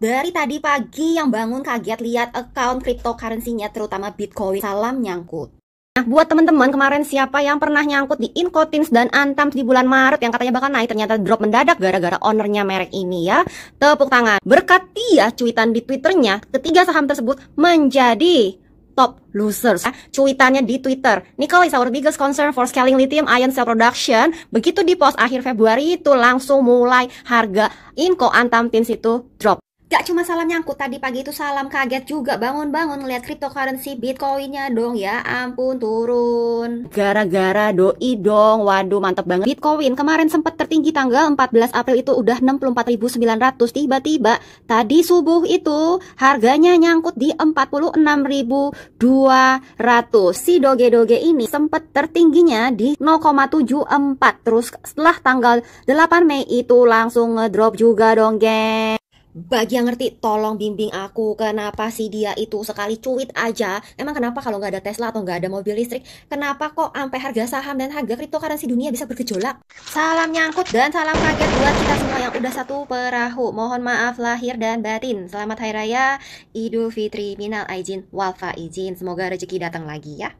Dari tadi pagi yang bangun kaget lihat account cryptocurrency-nya terutama Bitcoin salam nyangkut. Nah, buat teman-teman kemarin siapa yang pernah nyangkut di Incotins dan Antam di bulan Maret yang katanya bakal naik ternyata drop mendadak gara-gara ownernya merek ini ya. Tepuk tangan. Berkat dia cuitan di Twitternya, ketiga saham tersebut menjadi top losers. Ah, cuitannya di Twitter, Nikola is our biggest concern for scaling lithium ion cell production. Begitu di post akhir Februari itu langsung mulai harga Inco Antam Tins itu drop. Gak cuma salam nyangkut, tadi pagi itu salam kaget juga bangun-bangun ngeliat cryptocurrency bitcoinnya dong ya ampun turun. Gara-gara doi dong, waduh mantep banget. Bitcoin kemarin sempet tertinggi tanggal 14 April itu udah 64.900 tiba-tiba tadi subuh itu harganya nyangkut di 46.200. Si doge-doge ini sempet tertingginya di 0,74 terus setelah tanggal 8 Mei itu langsung ngedrop juga dong geng bagi yang ngerti tolong bimbing aku kenapa sih dia itu sekali cuit aja emang kenapa kalau nggak ada Tesla atau nggak ada mobil listrik kenapa kok sampai harga saham dan harga cryptocurrency dunia bisa bergejolak salam nyangkut dan salam kaget buat kita semua yang udah satu perahu mohon maaf lahir dan batin selamat hari raya Idul Fitri minal aijin walfa faizin semoga rezeki datang lagi ya